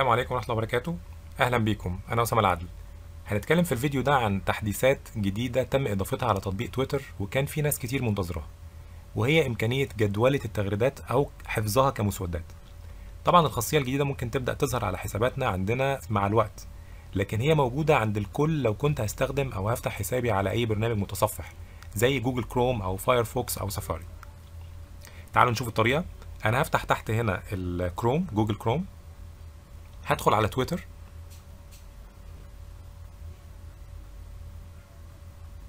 السلام عليكم ورحمة الله وبركاته أهلا بيكم أنا أسامة العدل هنتكلم في الفيديو ده عن تحديثات جديدة تم إضافتها على تطبيق تويتر وكان في ناس كتير منتظرها وهي إمكانية جدولة التغريدات أو حفظها كمسودات طبعا الخاصية الجديدة ممكن تبدأ تظهر على حساباتنا عندنا مع الوقت لكن هي موجودة عند الكل لو كنت هستخدم أو هفتح حسابي على أي برنامج متصفح زي جوجل كروم أو فايرفوكس أو سفاري تعالوا نشوف الطريقة أنا هفتح تحت هنا الكروم جوجل كروم هدخل على تويتر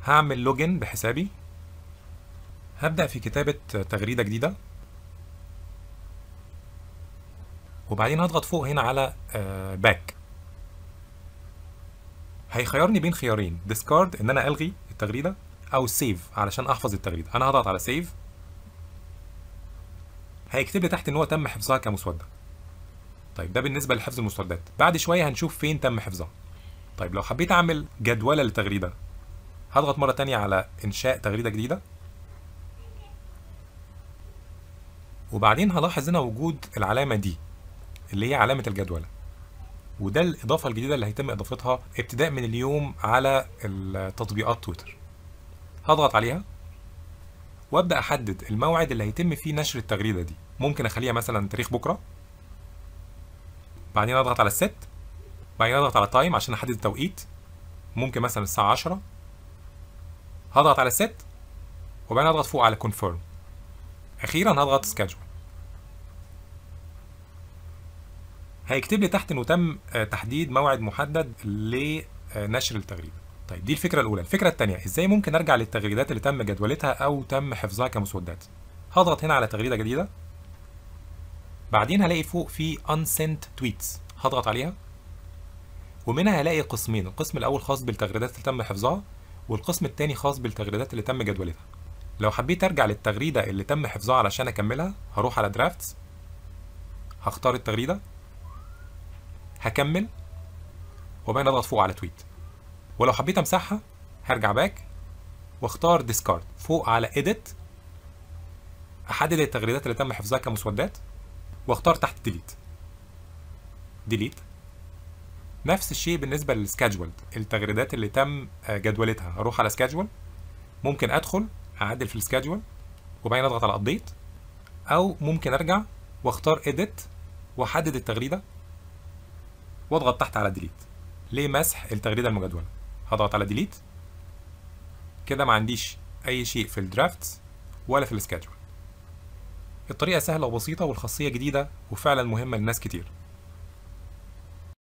هعمل لوجن بحسابي هبدأ في كتابة تغريدة جديدة وبعدين هضغط فوق هنا على باك آه، هيخيرني بين خيارين ديسكارد ان انا الغي التغريده او سيف علشان احفظ التغريده انا هضغط على سيف هيكتب لي تحت ان هو تم حفظها كمسوده طيب ده بالنسبه لحفظ المستردات بعد شويه هنشوف فين تم حفظها طيب لو حبيت اعمل جدوله للتغريده هضغط مره تانية على انشاء تغريده جديده وبعدين هلاحظ هنا وجود العلامه دي اللي هي علامه الجدوله وده الاضافه الجديده اللي هيتم اضافتها ابتداء من اليوم على التطبيقات تويتر هضغط عليها وابدا احدد الموعد اللي هيتم فيه نشر التغريده دي ممكن اخليها مثلا تاريخ بكره بعدين اضغط على الست بعدين اضغط على تايم عشان احدد التوقيت ممكن مثلا الساعه 10 هضغط على الست وبعدين اضغط فوق على كونفيرم اخيرا هضغط سكادجول هيكتب لي تحت انه تم آه، تحديد موعد محدد لنشر آه، التغريده طيب دي الفكره الاولى الفكره الثانيه ازاي ممكن ارجع للتغريدات اللي تم جدولتها او تم حفظها كمسودات هضغط هنا على تغريده جديده بعدين هلاقي فوق في unsent tweets هضغط عليها ومنها هلاقي قسمين القسم الاول خاص بالتغريدات اللي تم حفظها والقسم الثاني خاص بالتغريدات اللي تم جدولتها لو حبيت ارجع للتغريده اللي تم حفظها علشان اكملها هروح على درافتس هختار التغريده هكمل وبعدين اضغط فوق على تويت ولو حبيت امسحها هرجع باك واختار ديسكارد فوق على اديت احدد التغريدات اللي تم حفظها كمسودات واختار تحت ديليت ديليت نفس الشيء بالنسبه للسكادجولد التغريدات اللي تم آه، جدولتها هروح على سكادجول ممكن ادخل اعدل في السكادجول وبعدين اضغط على ابديت او ممكن ارجع واختار اديت واحدد التغريده واضغط تحت على ديليت ليه مسح التغريده المجدوله هضغط على ديليت كده ما عنديش اي شيء في الدرافت ولا في السكادجول الطريقة سهلة وبسيطة والخاصية جديدة وفعلا مهمة لناس كتير